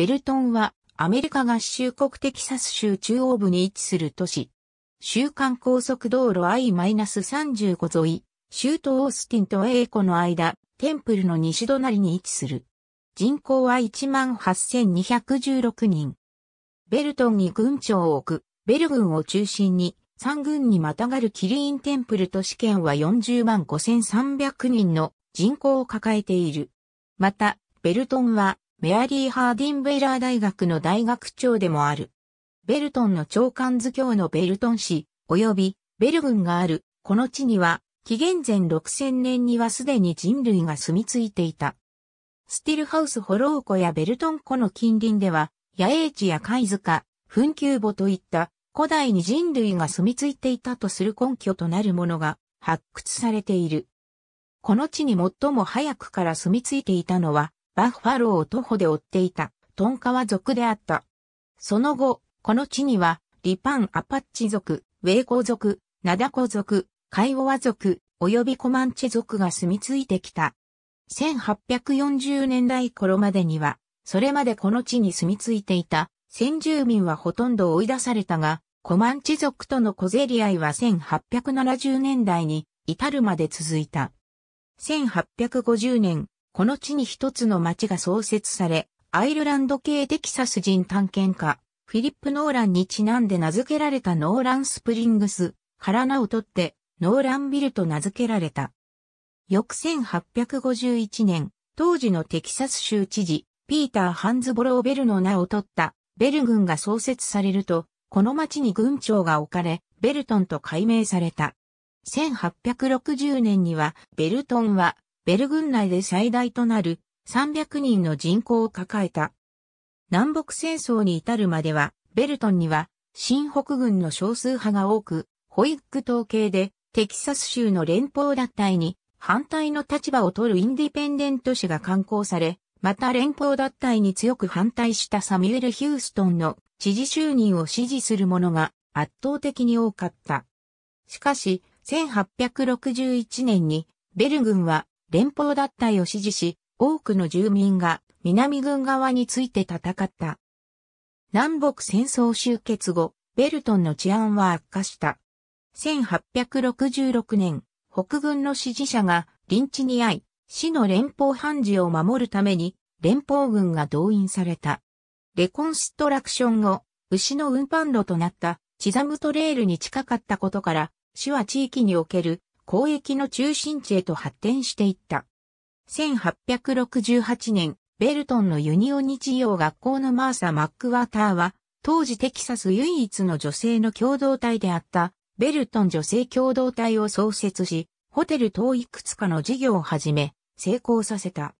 ベルトンはアメリカ合衆国テキサス州中央部に位置する都市。週間高速道路 I-35 沿い、州都オースティンとエーコの間、テンプルの西隣に位置する。人口は18,216人。ベルトンに軍庁を置く、ベル軍を中心に、三軍にまたがるキリンテンプル都市圏は40万5300人の人口を抱えている。また、ベルトンはメアリー・ハーディン・ベイラー大学の大学長でもある。ベルトンの長官図教のベルトン市、及びベル郡がある、この地には、紀元前6000年にはすでに人類が住み着いていた。スティルハウス・ホロー湖やベルトン湖の近隣では、野営地や貝塚、墳丘墓といった古代に人類が住み着いていたとする根拠となるものが発掘されている。この地に最も早くから住み着いていたのはバッファローを徒歩で追っていた、トンカワ族であった。その後、この地には、リパン・アパッチ族、ウェイコ族、ナダコ族、カイオワ族、及びコマンチェ族が住み着いてきた。1840年代頃までには、それまでこの地に住み着いていた、先住民はほとんど追い出されたが、コマンチ族との小競り合いは1870年代に至るまで続いた。1850年、この地に一つの町が創設され、アイルランド系テキサス人探検家、フィリップ・ノーランにちなんで名付けられたノーランスプリングスから名を取って、ノーランビルと名付けられた。翌1851年、当時のテキサス州知事、ピーター・ハンズボロー・ベルの名を取った、ベル軍が創設されると、この町に軍長が置かれ、ベルトンと改名された。1860年には、ベルトンはベル軍内で最大となる300人の人口を抱えた。南北戦争に至るまでは、ベルトンには、新北軍の少数派が多く、ホイック統計で、テキサス州の連邦脱退に、反対の立場を取るインディペンデント氏が刊行され、また連邦脱退に強く反対したサミュエル・ヒューストンの知事就任を支持する者が圧倒的に多かった。しかし、1861年にベル軍は連邦脱退を支持し、多くの住民が南軍側について戦った。南北戦争終結後、ベルトンの治安は悪化した。1866年、北軍の支持者が臨地に遭い、死の連邦判事を守るために連邦軍が動員された。レコンストラクション後、牛の運搬路となったチザムトレールに近かったことから、市は地域における交易の中心地へと発展していった。1868年、ベルトンのユニオン日曜学校のマーサ・マックワーターは、当時テキサス唯一の女性の共同体であった、ベルトン女性共同体を創設し、ホテル等いくつかの事業を始め、成功させた。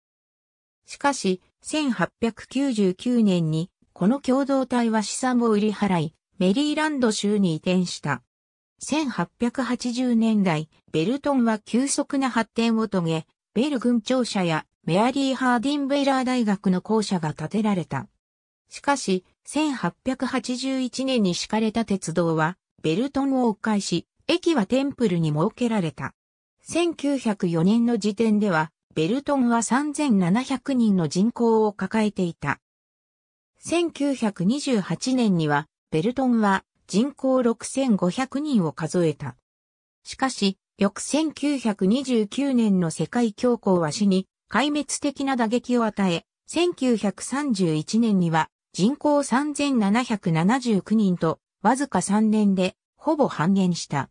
しかし、1899年に、この共同体は資産を売り払い、メリーランド州に移転した。1880年代、ベルトンは急速な発展を遂げ、ベル軍庁舎やメアリー・ハーディンベイラー大学の校舎が建てられた。しかし、1881年に敷かれた鉄道は、ベルトンを迂回し、駅はテンプルに設けられた。1904年の時点では、ベルトンは3700人の人口を抱えていた。1928年には、ベルトンは人口6500人を数えた。しかし、翌1929年の世界恐慌は死に、壊滅的な打撃を与え、1931年には人口3779人と、わずか3年で、ほぼ半減した。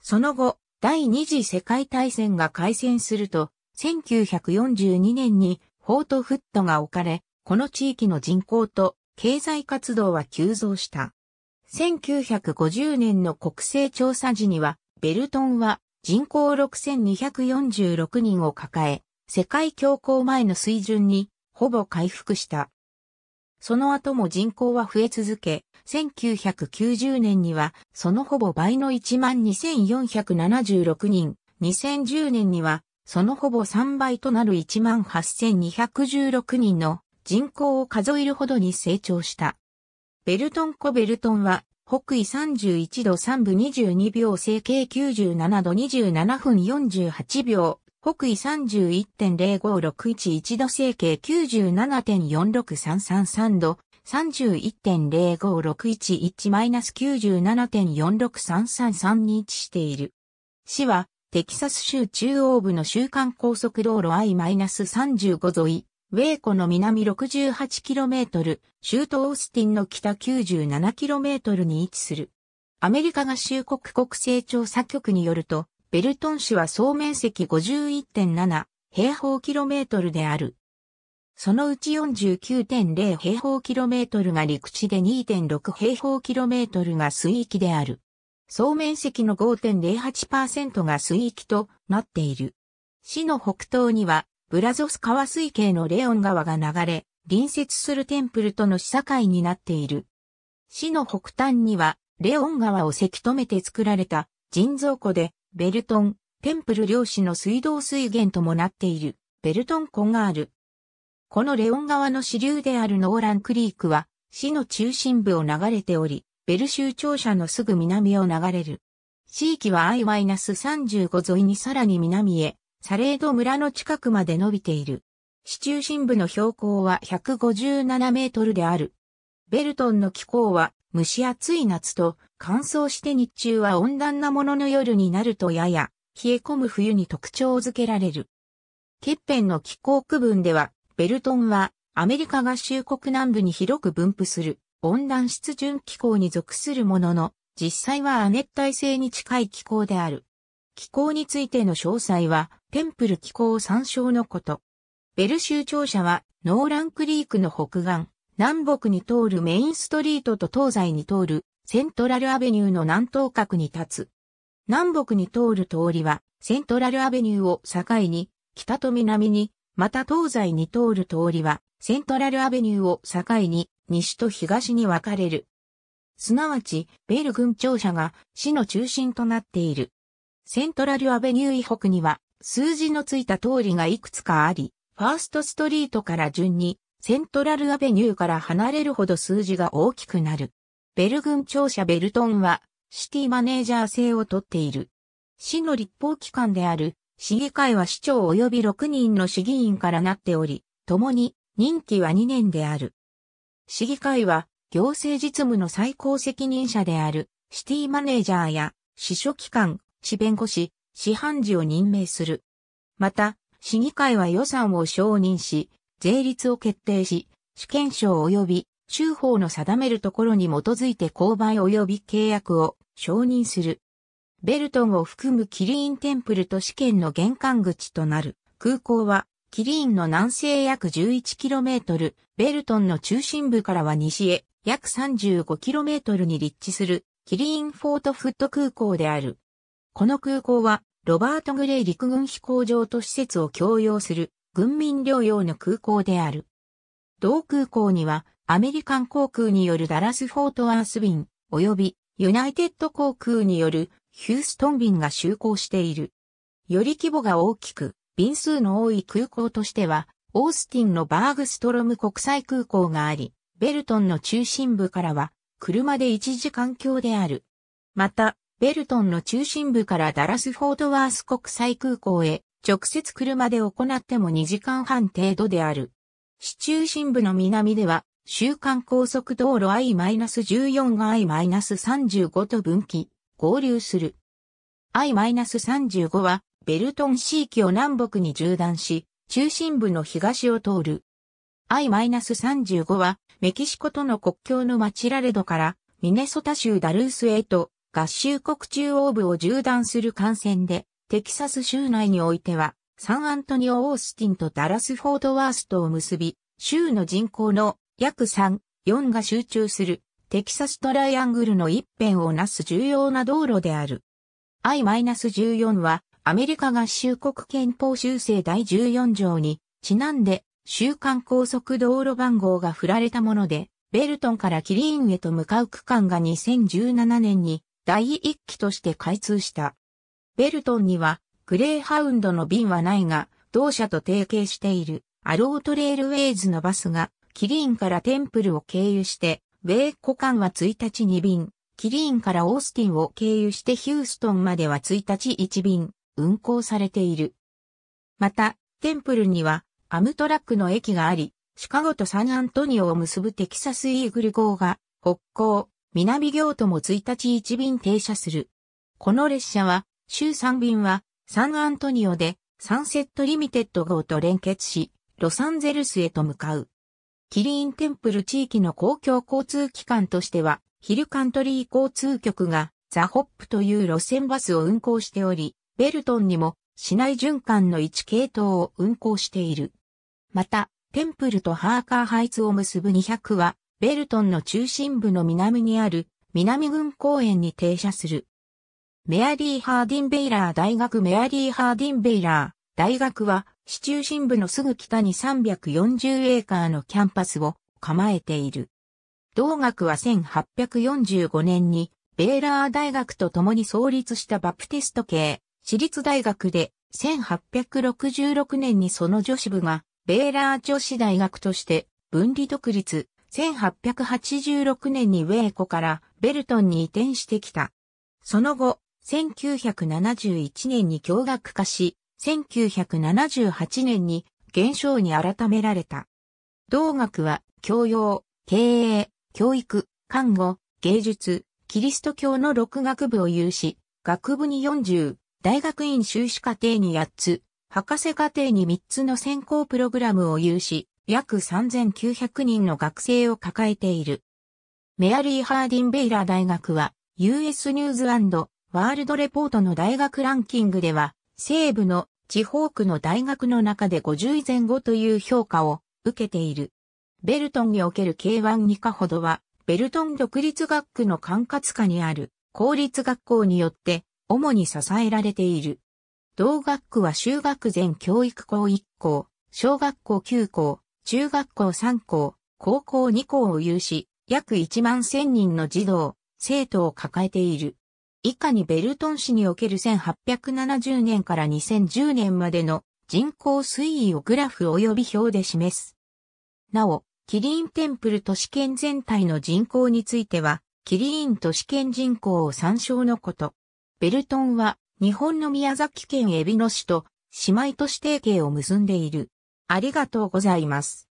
その後、第二次世界大戦が開戦すると、1942年にフォートフットが置かれ、この地域の人口と経済活動は急増した。1950年の国勢調査時には、ベルトンは人口6246人を抱え、世界恐慌前の水準にほぼ回復した。その後も人口は増え続け、1990年にはそのほぼ倍の12,476人、2010年にはそのほぼ3倍となる18,216人の人口を数えるほどに成長した。ベルトンコベルトンは、北緯31度3分22秒整形97度27分48秒、北緯31.0561 1度整形97.46333度、31.0561-97.46333に位置している。市は、テキサス州中央部の週間高速道路 I-35 沿い、ウェーコの南 68km、州都オースティンの北 97km に位置する。アメリカ合衆国国勢調査局によると、ベルトン市は総面積51.7平方キロメートルである。そのうち49.0平方キロメートルが陸地で2.6平方キロメートルが水域である。総面積の5.08%が水域となっている。市の北東にはブラゾス川水系のレオン川が流れ、隣接するテンプルとの市境になっている。市の北端には、レオン川をせき止めて作られた人造湖で、ベルトン、テンプル漁師の水道水源ともなっている、ベルトン湖がある。このレオン川の支流であるノーランクリークは、市の中心部を流れており、ベル州庁舎のすぐ南を流れる。地域は I-35 沿いにさらに南へ、サレード村の近くまで伸びている。市中心部の標高は157メートルである。ベルトンの気候は蒸し暑い夏と乾燥して日中は温暖なものの夜になるとやや冷え込む冬に特徴づけられる。ケッペンの気候区分では、ベルトンはアメリカ合衆国南部に広く分布する温暖湿潤気候に属するものの、実際は亜熱帯性に近い気候である。気候についての詳細は、テンプル気候参照のこと。ベル州庁舎は、ノーランクリークの北岸、南北に通るメインストリートと東西に通るセントラルアベニューの南東角に立つ。南北に通る通りは、セントラルアベニューを境に、北と南に、また東西に通る通りは、セントラルアベニューを境に、西と東に分かれる。すなわち、ベル軍庁舎が市の中心となっている。セントラルアベニュー以北には、数字のついた通りがいくつかあり、ファーストストリートから順に、セントラルアベニューから離れるほど数字が大きくなる。ベル群庁舎ベルトンは、シティマネージャー制をとっている。市の立法機関である、市議会は市長及び6人の市議員からなっており、共に任期は2年である。市議会は行政実務の最高責任者であるシティマネージャーや司書機関、地弁護士、市販事を任命する。また、市議会は予算を承認し、税率を決定し、主権証及び州法の定めるところに基づいて購買及び契約を承認する。ベルトンを含むキリーンテンプルと試験の玄関口となる空港は、キリーンの南西約 11km、ベルトンの中心部からは西へ約 35km に立地するキリーンフォートフット空港である。この空港は、ロバート・グレイ陸軍飛行場と施設を共用する軍民両用の空港である。同空港には、アメリカン航空によるダラス・フォート・アース便、及びユナイテッド航空によるヒューストン便が就航している。より規模が大きく、便数の多い空港としては、オースティンのバーグストロム国際空港があり、ベルトンの中心部からは、車で1時間強である。また、ベルトンの中心部からダラスフォートワース国際空港へ直接車で行っても2時間半程度である。市中心部の南では、週間高速道路 I-14 が I-35 と分岐、合流する。I-35 は、ベルトン市域を南北に縦断し、中心部の東を通る。I-35 は、メキシコとの国境の町ラレドから、ミネソタ州ダルースへと、合衆国中央部を縦断する幹線で、テキサス州内においては、サンアントニオ・オースティンとダラス・フォード・ワーストを結び、州の人口の約3、4が集中する、テキサストライアングルの一辺をなす重要な道路である。I-14 は、アメリカ合衆国憲法修正第14条に、ちなんで、週間高速道路番号が振られたもので、ベルトンからキリーンへと向かう区間が2017年に第一期として開通した。ベルトンには、グレーハウンドの便はないが、同社と提携しているアロートレールウェイズのバスが、キリーンからテンプルを経由して、ウェイ湖間は1日2便、キリーンからオースティンを経由してヒューストンまでは1日1便、運行されている。また、テンプルには、アムトラックの駅があり、シカゴとサンアントニオを結ぶテキサスイーグル号が、北港、南行とも1日1便停車する。この列車は、週3便は、サンアントニオで、サンセットリミテッド号と連結し、ロサンゼルスへと向かう。キリーンテンプル地域の公共交通機関としては、ヒルカントリー交通局がザ・ホップという路線バスを運行しており、ベルトンにも市内循環の1系統を運行している。また、テンプルとハーカーハイツを結ぶ200はベルトンの中心部の南にある南軍公園に停車する。メアリー・ハーディンベイラー大学メアリー・ハーディンベイラー大学は市中心部のすぐ北に340エーカーのキャンパスを構えている。同学は1845年にベーラー大学と共に創立したバプティスト系私立大学で1866年にその女子部がベーラー女子大学として分離独立1886年にウェーコからベルトンに移転してきた。その後、1971年に驚愕化し、1978年に減少に改められた。同学は教養、経営、教育、看護、芸術、キリスト教の六学部を有し、学部に40、大学院修士課程に8つ、博士課程に3つの専攻プログラムを有し、約3900人の学生を抱えている。メアリー・ハーディン・ベイラー大学は、US ニューズワールドレポートの大学ランキングでは、西部の地方区の大学の中で50位前後という評価を受けている。ベルトンにおける K1 2下ほどは、ベルトン独立学区の管轄下にある公立学校によって主に支えられている。同学区は修学前教育校1校、小学校9校、中学校3校、高校2校を有し、約1万1000人の児童、生徒を抱えている。以下にベルトン市における1870年から2010年までの人口推移をグラフ及び表で示す。なお、キリンテンプル都市圏全体の人口については、キリン都市圏人口を参照のこと。ベルトンは日本の宮崎県海老野市と姉妹都市提携を結んでいる。ありがとうございます。